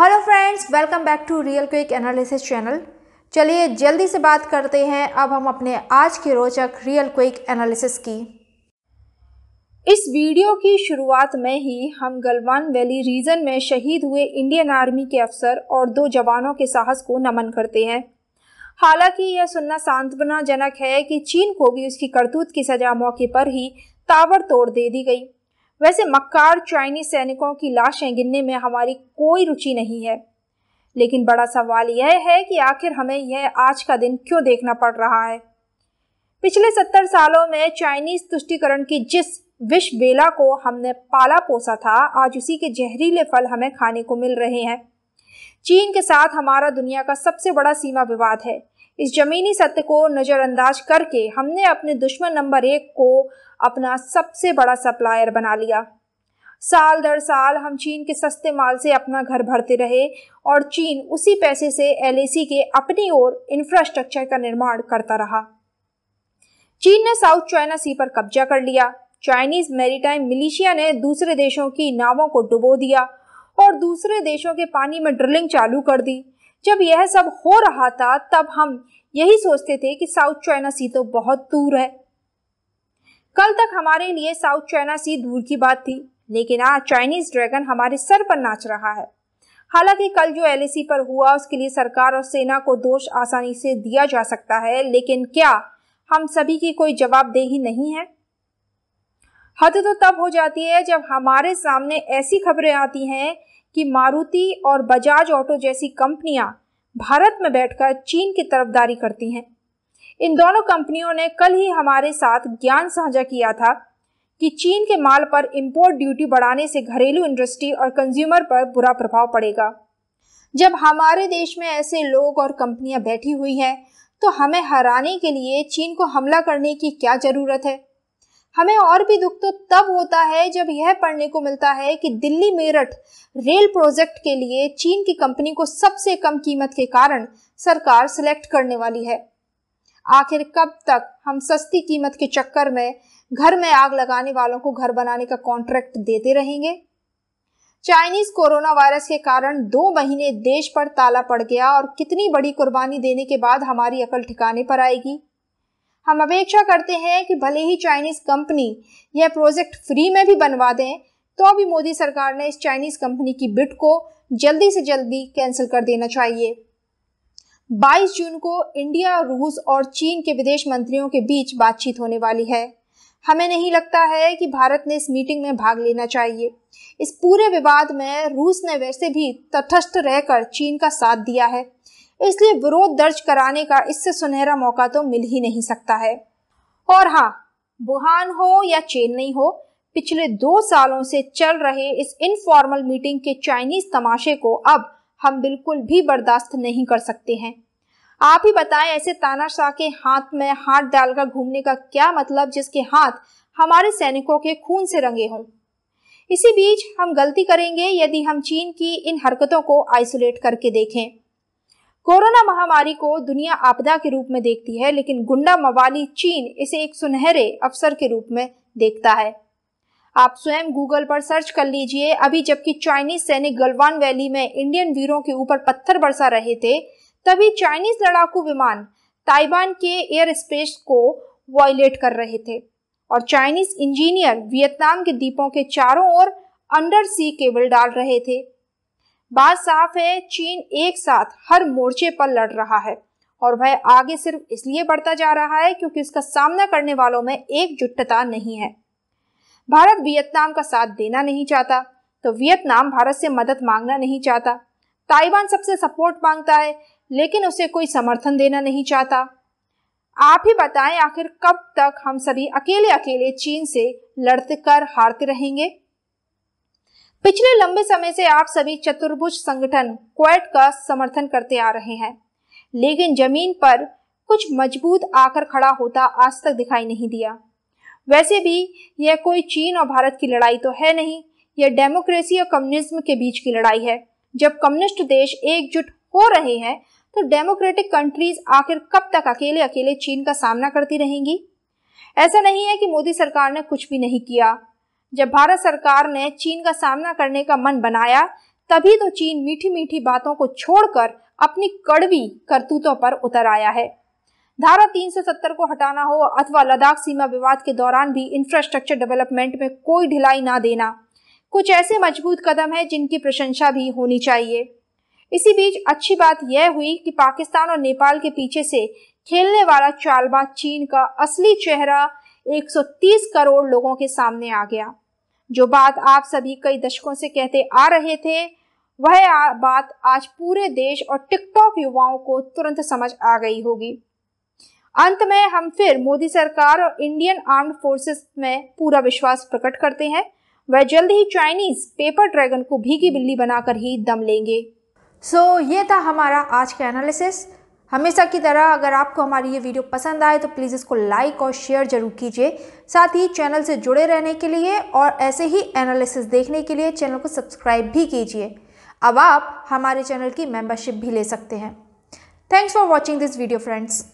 hello friends welcome back to real quick analysis channel चलिए जल्दी से बात करते हैं अब हम अपने आज के रोचक रियल क्विक एनालिसिस की इस वीडियो की शुरुआत में ही हम गलवान वैली रीजन में शहीद हुए इंडियन आर्मी के अफसर और दो जवानों के साहस को नमन करते हैं हालांकि यह सुनना सांत्वनाजनक है कि चीन को भी उसकी करतूत की सजा मौके पर ही तोड़ दे दी गई वैसे मक्कार चाइनीज सैनिकों की लाशें गिनने में हमारी कोई रुचि नहीं है लेकिन बड़ा सवाल यह है कि आखिर हमें यह आज का दिन क्यों देखना पड़ रहा है पिछले सत्तर सालों में चाइनीज तुष्टिकरण की जिस विष बेला को हमने पाला पोसा था आज उसी के जहरीले फल हमें खाने को मिल रहे हैं चीन के साथ हमारा दुनिया का सबसे बड़ा सीमा विवाद है इस जमीनी सत्य को नज़रअंदाज करके हमने अपने दुश्मन नंबर एक को अपना सबसे बड़ा सप्लायर बना लिया साल दर साल हम चीन के सस्ते माल से अपना घर भरते रहे और चीन उसी पैसे से एल के अपनी ओर इंफ्रास्ट्रक्चर का निर्माण करता रहा चीन ने साउथ चाइना सी पर कब्जा कर लिया चाइनीज मेरीटाइम मिलिशिया ने दूसरे देशों की नावों को डुबो दिया और दूसरे देशों के पानी में ड्रिलिंग चालू कर दी जब यह सब हो रहा था तब हम यही सोचते थे कि साउथ चाइना सी तो बहुत दूर है कल तक हमारे लिए साउथ चाइना सी दूर की बात थी लेकिन आज चाइनीज ड्रैगन हमारे सर पर नाच रहा है हालांकि कल जो एल पर हुआ उसके लिए सरकार और सेना को दोष आसानी से दिया जा सकता है लेकिन क्या हम सभी की कोई जवाबदेही नहीं है हद तो तब हो जाती है जब हमारे सामने ऐसी खबरें आती हैं कि मारुति और बजाज ऑटो जैसी कंपनियां भारत में बैठकर चीन की तरफदारी करती हैं इन दोनों कंपनियों ने कल ही हमारे साथ ज्ञान साझा किया था कि चीन के माल पर इंपोर्ट ड्यूटी बढ़ाने से घरेलू इंडस्ट्री और कंज्यूमर पर बुरा प्रभाव पड़ेगा जब हमारे देश में ऐसे लोग और कंपनियां बैठी हुई हैं तो हमें हराने के लिए चीन को हमला करने की क्या ज़रूरत है हमें और भी दुख तो तब होता है जब यह पढ़ने को मिलता है कि दिल्ली मेरठ रेल प्रोजेक्ट के लिए चीन की कंपनी को सबसे कम कीमत के कारण सरकार सिलेक्ट करने वाली है आखिर कब तक हम सस्ती कीमत के चक्कर में घर में आग लगाने वालों को घर बनाने का कॉन्ट्रैक्ट देते रहेंगे चाइनीज कोरोना वायरस के कारण दो महीने देश पर ताला पड़ गया और कितनी बड़ी कुर्बानी देने के बाद हमारी अकल ठिकाने पर आएगी हम अपेक्षा करते हैं कि भले ही चाइनीज़ कंपनी यह प्रोजेक्ट फ्री में भी बनवा दें तो भी मोदी सरकार ने इस चाइनीज़ कंपनी की बिट को जल्दी से जल्दी कैंसिल कर देना चाहिए 22 जून को इंडिया रूस और चीन के विदेश मंत्रियों के बीच बातचीत होने वाली है हमें नहीं लगता है कि भारत ने इस मीटिंग में भाग लेना चाहिए इस पूरे विवाद में रूस ने वैसे भी तटस्थ रहकर चीन का साथ दिया है इसलिए विरोध दर्ज कराने का इससे सुनहरा मौका तो मिल ही नहीं सकता है और हाँ बुहान हो या चेन्नई हो पिछले दो सालों से चल रहे इस इनफॉर्मल मीटिंग के चाइनीज तमाशे को अब हम बिल्कुल भी बर्दाश्त नहीं कर सकते हैं आप ही बताएं ऐसे तानाशाह के हाथ में हाथ डालकर घूमने का क्या मतलब जिसके हाथ हमारे सैनिकों के खून से रंगे हों इसी बीच हम गलती करेंगे यदि हम चीन की इन हरकतों को आइसोलेट करके देखें कोरोना महामारी को दुनिया आपदा के रूप में देखती है लेकिन गुंडा मवाली चीन इसे एक सुनहरे अवसर के रूप में देखता है आप स्वयं गूगल पर सर्च कर लीजिए अभी जबकि चाइनीज सैनिक गलवान वैली में इंडियन वीरों के ऊपर पत्थर बरसा रहे थे तभी चाइनीज लड़ाकू विमान ताइवान के एयर स्पेस को वॉयलेट कर रहे थे और चाइनीज इंजीनियर वियतनाम के द्वीपों के चारों ओर अंडर सी केबल डाल रहे थे बात साफ है चीन एक साथ हर मोर्चे पर लड़ रहा है और वह आगे सिर्फ इसलिए बढ़ता जा रहा है क्योंकि उसका सामना करने वालों में एकजुटता नहीं है भारत वियतनाम का साथ देना नहीं चाहता तो वियतनाम भारत से मदद मांगना नहीं चाहता ताइवान सबसे सपोर्ट मांगता है लेकिन उसे कोई समर्थन देना नहीं चाहता आप ही बताएं आखिर कब तक हम सभी अकेले अकेले चीन से लड़ते कर हारते रहेंगे पिछले लंबे समय से आप सभी चतुर्भुज संगठन क्वेट का समर्थन करते आ रहे हैं लेकिन जमीन पर कुछ मजबूत आकर खड़ा होता आज तक दिखाई नहीं दिया वैसे भी यह कोई चीन और भारत की लड़ाई तो है नहीं यह डेमोक्रेसी और कम्युनिज्म के बीच की लड़ाई है जब कम्युनिस्ट देश एकजुट हो रहे हैं तो डेमोक्रेटिक कंट्रीज आखिर कब तक अकेले अकेले चीन का सामना करती रहेंगी ऐसा नहीं है कि मोदी सरकार ने कुछ भी नहीं किया जब भारत सरकार ने चीन का सामना करने का मन बनाया तभी तो चीन मीठी मीठी बातों को छोड़कर अपनी कड़वी करतूतों पर उतर आया है धारा 370 को हटाना हो अथवा लद्दाख सीमा विवाद के दौरान भी इंफ्रास्ट्रक्चर डेवलपमेंट में कोई ढिलाई ना देना कुछ ऐसे मजबूत कदम हैं जिनकी प्रशंसा भी होनी चाहिए इसी बीच अच्छी बात यह हुई कि पाकिस्तान और नेपाल के पीछे से खेलने वाला चालबाज चीन का असली चेहरा 130 करोड़ लोगों के सामने आ गया जो बात आप सभी कई दशकों से कहते आ रहे थे वह बात आज पूरे देश और टिकटॉक युवाओं को तुरंत समझ आ गई होगी अंत में हम फिर मोदी सरकार और इंडियन आर्म फोर्सेस में पूरा विश्वास प्रकट करते हैं वह जल्द ही चाइनीज पेपर ड्रैगन को भीगी बिल्ली बनाकर ही दम लेंगे सो so, ये था हमारा आज का एनालिसिस हमेशा की तरह अगर आपको हमारी ये वीडियो पसंद आए तो प्लीज़ इसको लाइक और शेयर जरूर कीजिए साथ ही चैनल से जुड़े रहने के लिए और ऐसे ही एनालिसिस देखने के लिए चैनल को सब्सक्राइब भी कीजिए अब आप हमारे चैनल की मेंबरशिप भी ले सकते हैं thanks for watching this video friends